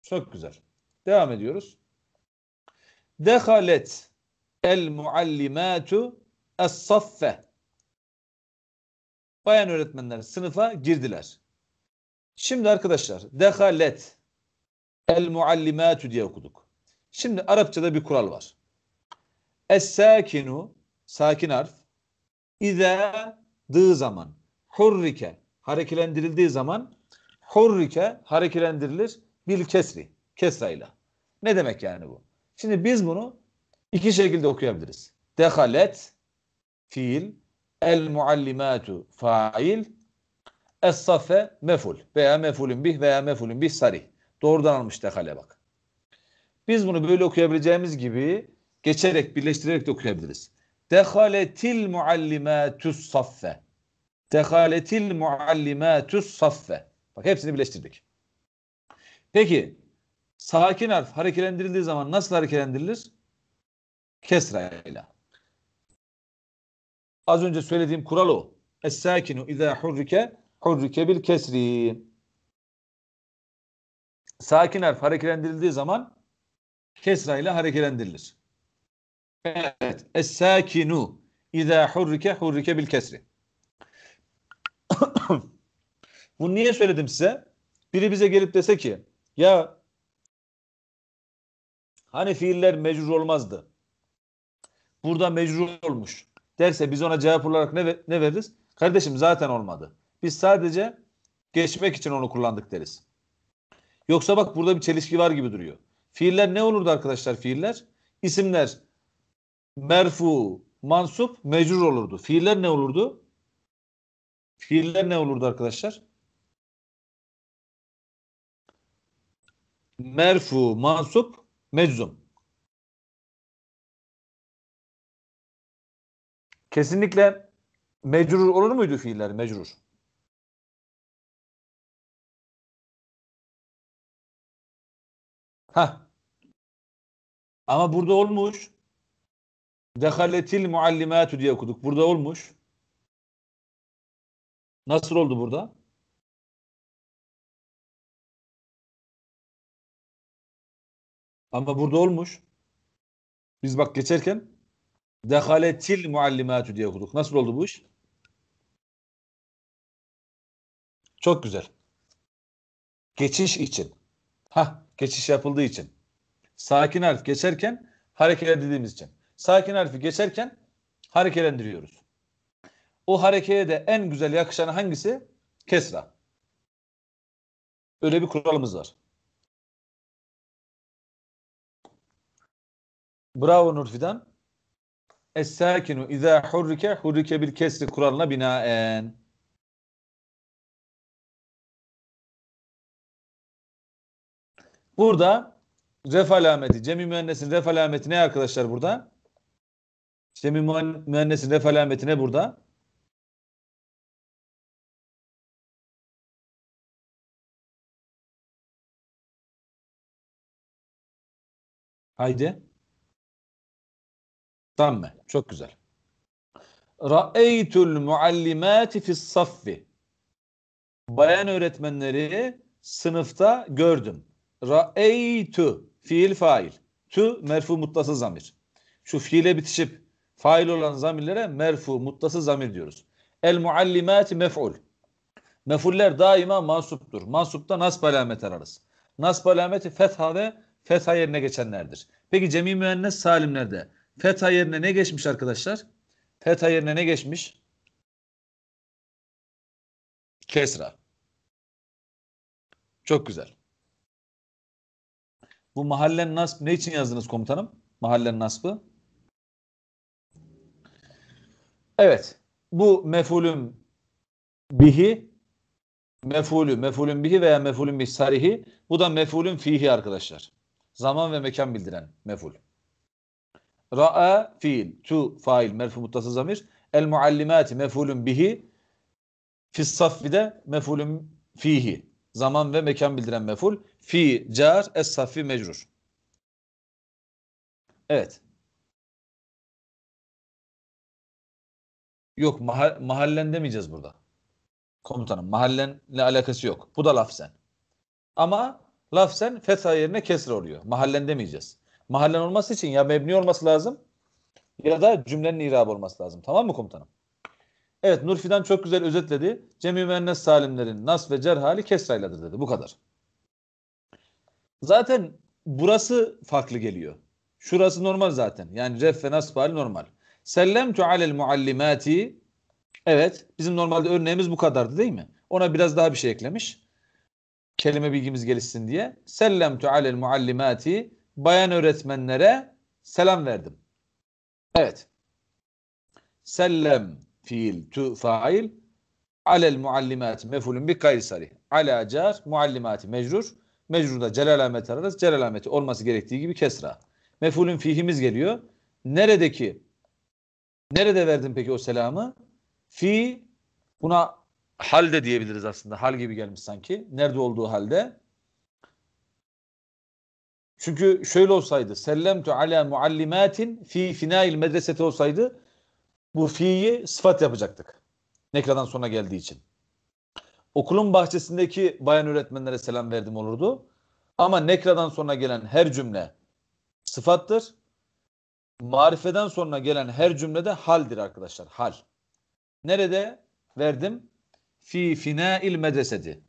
[SPEAKER 1] Çok güzel. Devam ediyoruz. Dehalet el muallimatu es saffe. Bayan öğretmenler sınıfa girdiler. Şimdi arkadaşlar dehalet el muallimatu diye okuduk. Şimdi Arapçada bir kural var. Es sakinu sakin harf İze dığı zaman. Hurrike hareketlendirildiği zaman hurrike hareketlendirilir bil kesri. Kesrayla. Ne demek yani bu? Şimdi biz bunu iki şekilde okuyabiliriz. Dehalet fiil el muallimatu fail es safe meful veya mefulün bih veya mefulün bih sarih. Doğrudan almış dehale bak. Biz bunu böyle okuyabileceğimiz gibi geçerek birleştirerek de okuyabiliriz. Dehaletil muallimatus saffe. Dehaletil muallimatus saffe. Bak hepsini birleştirdik. Peki sakin harf hareketlendirildiği zaman nasıl hareketlendirilir? Kesrayla. Az önce söylediğim kural o. Es-sakinu izâ hurrike hurrike bil kesri. Sakin harf hareketlendirildiği zaman kesra ile hareketlendirilir. Evet. Es-sakinu izâ hurrike hurrike bil kesri. Bunu niye söyledim size? Biri bize gelip dese ki ya hani fiiller mecrur olmazdı. Burada mecrur olmuş derse biz ona cevap olarak ne, ne veririz? Kardeşim zaten olmadı. Biz sadece geçmek için onu kullandık deriz. Yoksa bak burada bir çelişki var gibi duruyor. Fiiller ne olurdu arkadaşlar fiiller? İsimler merfu, mansup, mecrur olurdu. Fiiller ne olurdu? Fiiller ne olurdu arkadaşlar? Merfu, mansup, meczum.
[SPEAKER 2] Kesinlikle mecrur olur muydu fiiller? Mecrur. Ha. Ama burada olmuş. Dehaletil muallimatü diye okuduk. Burada olmuş. Nasıl oldu burada? Ama burada olmuş.
[SPEAKER 1] Biz bak geçerken dehaletil muallimatü diye okuduk. Nasıl oldu bu iş? Çok güzel. Geçiş için. Ha, geçiş yapıldığı için. Sakin harf geçerken hareket edildiğimiz için sakin harfi geçerken harekelendiriyoruz. O harekeye de en güzel yakışan hangisi? Kesra.
[SPEAKER 2] Öyle bir kuralımız var.
[SPEAKER 1] Bravo Nurfidan. Es-sakinu izâ hurrike hurrike bil kesri kuralına binaen. Burada ref alameti, cemi müennesin ref alameti ne arkadaşlar burada? İşte mühendisin de felametine burada. Haydi. Tamme. Çok güzel. Ra'eytul muallimati fi saffi. Bayan öğretmenleri sınıfta gördüm. Ra'eytu fiil fail. Tu merfu mutlası zamir. Şu fiile bitişip Fail olan zamirlere merfu, muttası zamir diyoruz. El muallimati mef'ul. Mefuller daima mansuptur. Mansupta nasb alamet ararız. Nasb alameti fetha ve fetha yerine geçenlerdir. Peki cemi müennes salimlerde fetha yerine ne geçmiş arkadaşlar? Fetha yerine ne geçmiş? Kesra. Çok güzel. Bu mahallen nasb ne için yazdınız komutanım? Mahallen nasbı? Evet. Bu mefulüm bihi mefulü, mefulüm bihi veya mefulüm bihi sarihi. Bu da mefulüm fihi arkadaşlar. Zaman ve mekan bildiren meful. Ra'a fiil, tu fail, merfu muttası zamir. El muallimati mefulüm bihi. Fis safi de mefulüm fihi. Zaman ve mekan bildiren meful. Fi car, es saffi mecrur. Evet. Yok maha, mahallen demeyeceğiz burada. Komutanım mahallenle alakası yok. Bu da laf sen Ama laf sen fetha yerine kesre oluyor. Mahallen demeyeceğiz. Mahallen olması için ya mebni olması lazım ya da cümlenin irabı olması lazım. Tamam mı komutanım? Evet Nur çok güzel özetledi. Cem-i Müennes Salimlerin nas ve cer hali kesrayladır dedi. Bu kadar. Zaten burası farklı geliyor. Şurası normal zaten. Yani ref ve nasb hali normal. Sellemtu alel muallimati Evet bizim normalde örneğimiz bu kadardı değil mi? Ona biraz daha bir şey eklemiş. Kelime bilgimiz gelişsin diye. Sellemtu alel muallimati bayan öğretmenlere selam verdim. Evet. Sellem fiil tu fail alel muallimati mefulun bi gayri sarih. Ala car muallimati mecrur. Mecrurda celal alameti ararız. Celal alameti olması gerektiği gibi kesra. Mefulun fihimiz geliyor. Neredeki Nerede verdin peki o selamı? Fi buna halde diyebiliriz aslında. Hal gibi gelmiş sanki. Nerede olduğu halde. Çünkü şöyle olsaydı sellemtu ala muallimatin fi finail medresete olsaydı bu fi'yi sıfat yapacaktık. Nekradan sonra geldiği için. Okulun bahçesindeki bayan öğretmenlere selam verdim olurdu. Ama nekradan sonra gelen her cümle sıfattır marifeden sonra gelen her cümlede haldir arkadaşlar. Hal. Nerede verdim? Fi fina il medresedi.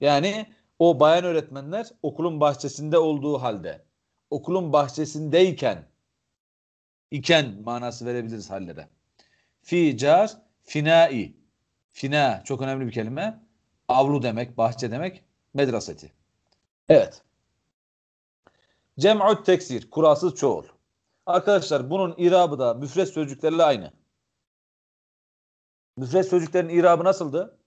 [SPEAKER 1] Yani o bayan öğretmenler okulun bahçesinde olduğu halde okulun bahçesindeyken iken manası verebiliriz hallere. Fi car finai. Fina çok önemli bir kelime. Avlu demek, bahçe demek, medraseti. Evet. Cem'ut teksir, kurasız çoğul. Arkadaşlar bunun irabı da müfret sözcüklerle aynı. Müfret sözcüklerin irabı nasıldı?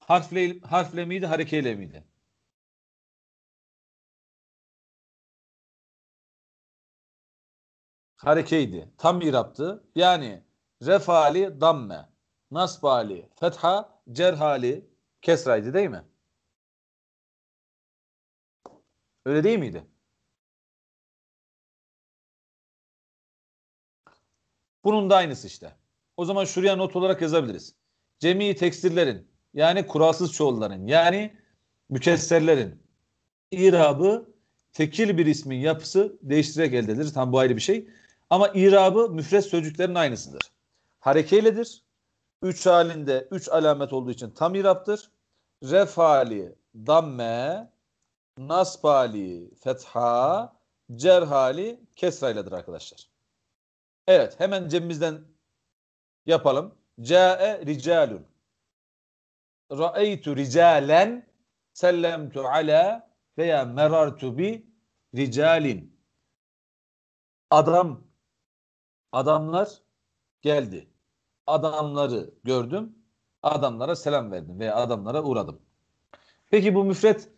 [SPEAKER 1] Harfle, harfle miydi,
[SPEAKER 2] harekeyle miydi?
[SPEAKER 1] Harekeydi. Tam iraptı. Yani refali damme, nasbali fetha, cerhali kesraydı değil mi? Öyle değil miydi? Bunun da aynısı işte. O zaman şuraya not olarak yazabiliriz. Cemi tekstillerin yani kuralsız çoğulların yani mükesserlerin irabı tekil bir ismin yapısı değiştirerek elde edilir. Tam bu ayrı bir şey. Ama irabı müfret sözcüklerin aynısıdır. Harekeyledir. Üç halinde üç alamet olduğu için tam iraptır. Ref hali damme, nasb hali fetha, cer hali kesrayladır arkadaşlar. Evet hemen cebimizden yapalım. Câe ricalun. Ra'eytu ricalen sellemtu ala veya merartu bi ricalin. Adam, adamlar geldi. Adamları gördüm. Adamlara selam verdim veya adamlara uğradım. Peki bu müfret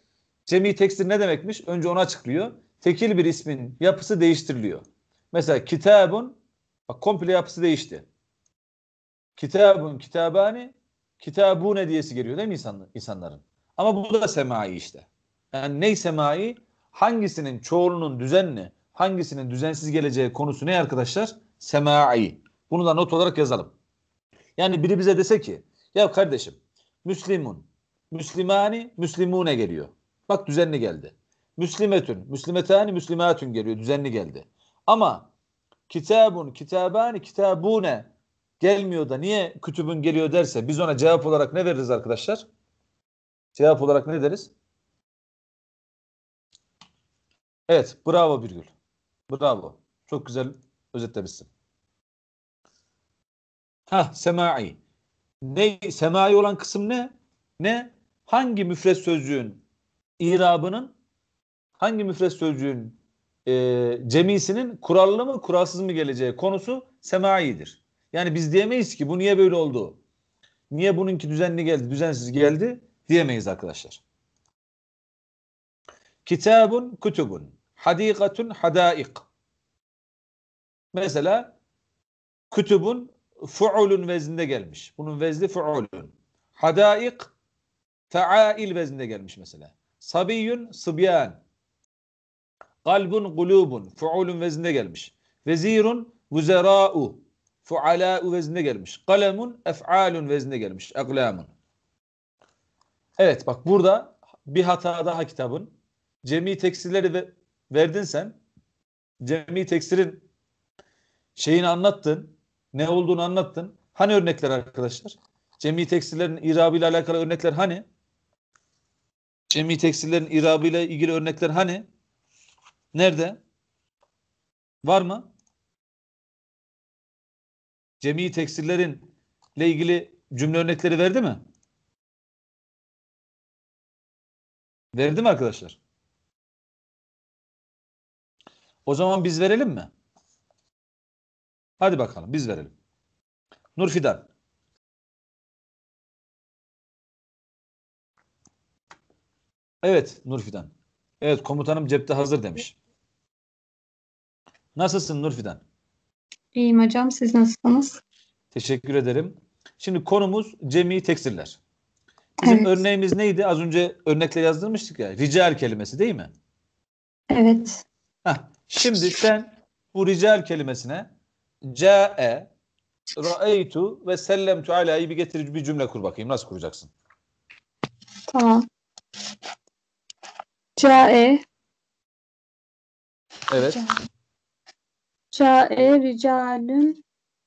[SPEAKER 1] cemi tekstir ne demekmiş? Önce onu açıklıyor. Tekil bir ismin yapısı değiştiriliyor. Mesela kitabun Bak komple yapısı değişti. Kitabın kitabani, kitabu ne diyesi geliyor değil mi insanlar, insanların? Ama bu da semai işte. Yani ney semai? Hangisinin çoğulunun düzenli, hangisinin düzensiz geleceği konusu ne arkadaşlar? Semai. Bunu da not olarak yazalım. Yani biri bize dese ki ya kardeşim Müslümun, Müslümani, Müslümune geliyor. Bak düzenli geldi. Müslimetün, Müslimetani, Müslimatün geliyor. Düzenli geldi. Ama kitabun, kitabani, kitabune gelmiyor da niye kütübün geliyor derse biz ona cevap olarak ne veririz arkadaşlar? Cevap olarak ne deriz? Evet, bravo Birgül. Bravo. Çok güzel özetlemişsin. Ha, semai. Ne semai olan kısım ne? Ne? Hangi müfret sözcüğün irabının hangi müfret sözcüğün e, cemisinin kurallı mı kuralsız mı geleceği konusu semaidir. Yani biz diyemeyiz ki bu niye böyle oldu? Niye bununki düzenli geldi, düzensiz geldi diyemeyiz arkadaşlar. Kitabun kutubun, hadikatun hadaik. Mesela kutubun fuulun vezinde gelmiş. Bunun vezni fuulun. Hadaik feail vezinde gelmiş mesela. Sabiyun sıbyan. Kalbun gulubun. Fuulun vezinde gelmiş. Vezirun vuzera'u. Fuala'u vezinde gelmiş. Kalemun ef'alun vezinde gelmiş. Eklamun. Evet bak burada bir hata daha kitabın. Cemi teksirleri ve verdin sen. Cemi teksirin şeyini anlattın. Ne olduğunu anlattın. Hani örnekler arkadaşlar? Cemi teksirlerin irabı ile alakalı örnekler hani? Cemi teksirlerin irabı ile ilgili örnekler hani? Nerede? Var mı? Cemii tekstillerin
[SPEAKER 2] ile ilgili cümle örnekleri verdi mi? Verdi mi arkadaşlar? O zaman biz verelim mi? Hadi bakalım biz verelim. Nur Fidan.
[SPEAKER 1] Evet Nur Fidan. Evet komutanım cepte hazır demiş. Nasılsın Nurfidan?
[SPEAKER 3] İyiyim hocam. Siz nasılsınız?
[SPEAKER 1] Teşekkür ederim. Şimdi konumuz cemi teksirler. Bizim evet. örneğimiz neydi? Az önce örnekle yazdırmıştık ya. Rical kelimesi değil mi? Evet. Heh, şimdi sen bu rical kelimesine cae, ra'eytu ve sellemtu ala'yı bir getirici bir cümle kur bakayım. Nasıl kuracaksın? Tamam.
[SPEAKER 2] Cae.
[SPEAKER 1] Evet. Cae.
[SPEAKER 3] Şa'e ricalün.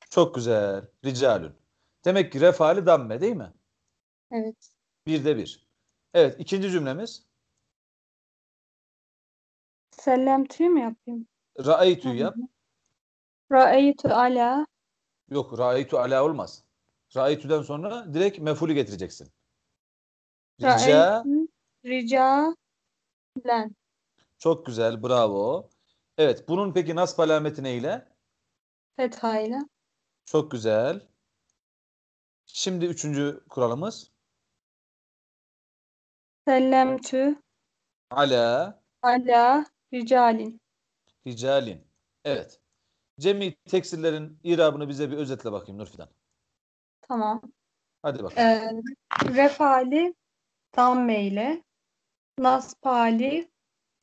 [SPEAKER 1] Çok güzel. Ricalün. Demek ki refali damme değil mi? Evet. Bir de bir. Evet ikinci cümlemiz.
[SPEAKER 3] Sellemtü'yü mü yapayım?
[SPEAKER 1] Ra'eytü yap.
[SPEAKER 3] Ra'eytü ala.
[SPEAKER 1] Yok ra'eytü ala olmaz. Ra'eytü'den sonra direkt mefulü getireceksin. Rica.
[SPEAKER 3] Rica. Len.
[SPEAKER 1] Çok güzel bravo. Evet. Bunun peki nasb alameti neyle?
[SPEAKER 2] Fetha ile.
[SPEAKER 1] Çok güzel. Şimdi üçüncü kuralımız.
[SPEAKER 3] Sellemtü
[SPEAKER 1] ala
[SPEAKER 3] ala ricalin.
[SPEAKER 1] Ricalin. Evet. Cemi teksillerin irabını bize bir özetle bakayım Nurfidan. Tamam. Hadi bakalım.
[SPEAKER 3] Ee, refali damme ile, naspali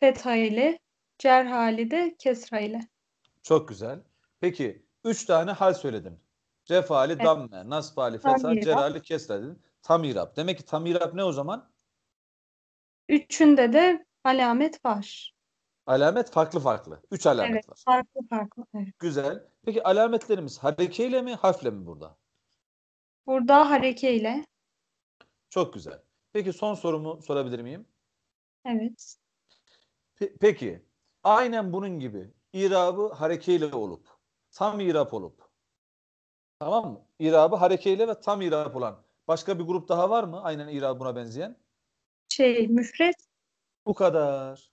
[SPEAKER 3] fetha ile, Cer hali de kesra ile.
[SPEAKER 1] Çok güzel. Peki üç tane hal söyledim. Ref hali evet. damme, nasb hali fetha, cer hali kesra dedin. Tam irap. Demek ki tam irap ne o zaman?
[SPEAKER 3] Üçünde de alamet var.
[SPEAKER 1] Alamet farklı farklı. Üç alamet evet,
[SPEAKER 3] var. Farklı farklı. Evet.
[SPEAKER 1] Güzel. Peki alametlerimiz harekeyle mi harfle mi burada?
[SPEAKER 3] Burada harekeyle.
[SPEAKER 1] Çok güzel. Peki son sorumu sorabilir miyim? Evet. Pe- peki Aynen bunun gibi. irabı harekeyle olup, tam irap olup. Tamam mı? İrabı harekeyle ve tam irap olan. Başka bir grup daha var mı? Aynen irabı buna benzeyen. Şey, müfret. Bu kadar.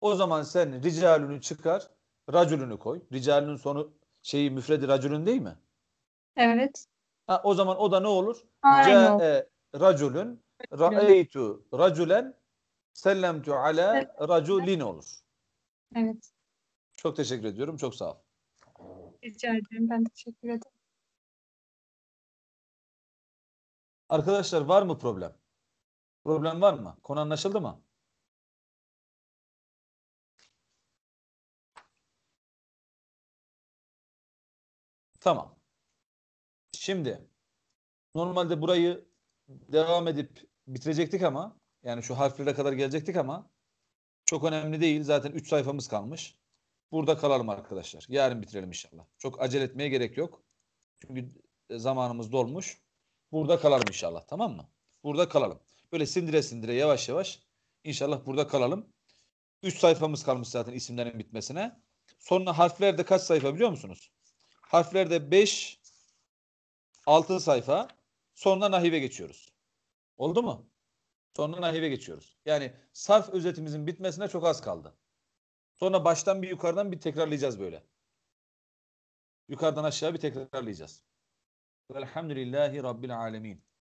[SPEAKER 1] O zaman sen ricalünü çıkar, racülünü koy. Ricalünün sonu şeyi müfredi racülün değil mi? Evet. Ha, o zaman o da ne olur? Aynen. Ca'e racülün ra'eytu racülen sellemtu ala racülin olur. Evet. Çok teşekkür ediyorum. Çok sağ ol.
[SPEAKER 2] Rica ederim. Ben teşekkür ederim.
[SPEAKER 1] Arkadaşlar var mı problem? Problem var mı?
[SPEAKER 2] Konu anlaşıldı mı? Tamam. Şimdi
[SPEAKER 1] normalde burayı devam edip bitirecektik ama yani şu harflere kadar gelecektik ama çok önemli değil. Zaten 3 sayfamız kalmış. Burada kalalım arkadaşlar. Yarın bitirelim inşallah. Çok acele etmeye gerek yok. Çünkü e, zamanımız dolmuş. Burada kalalım inşallah. Tamam mı? Burada kalalım. Böyle sindire sindire yavaş yavaş İnşallah burada kalalım. 3 sayfamız kalmış zaten isimlerin bitmesine. Sonra harflerde kaç sayfa biliyor musunuz? Harflerde 5 altın sayfa. Sonra nahive geçiyoruz. Oldu mu? Sonra nahive geçiyoruz. Yani sarf özetimizin bitmesine çok az kaldı. Sonra baştan bir yukarıdan bir tekrarlayacağız böyle. Yukarıdan aşağı bir tekrarlayacağız.
[SPEAKER 2] Velhamdülillahi Rabbil Alemin.